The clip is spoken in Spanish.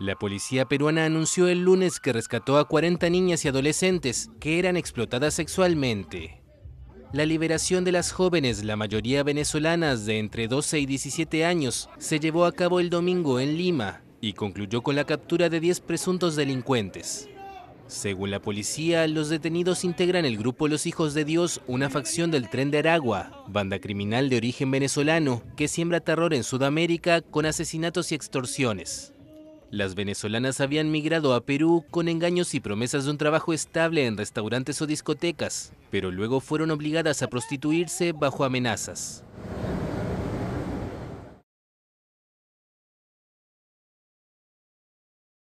La policía peruana anunció el lunes que rescató a 40 niñas y adolescentes que eran explotadas sexualmente. La liberación de las jóvenes, la mayoría venezolanas de entre 12 y 17 años, se llevó a cabo el domingo en Lima y concluyó con la captura de 10 presuntos delincuentes. Según la policía, los detenidos integran el grupo Los Hijos de Dios, una facción del Tren de Aragua, banda criminal de origen venezolano que siembra terror en Sudamérica con asesinatos y extorsiones. Las venezolanas habían migrado a Perú con engaños y promesas de un trabajo estable en restaurantes o discotecas, pero luego fueron obligadas a prostituirse bajo amenazas.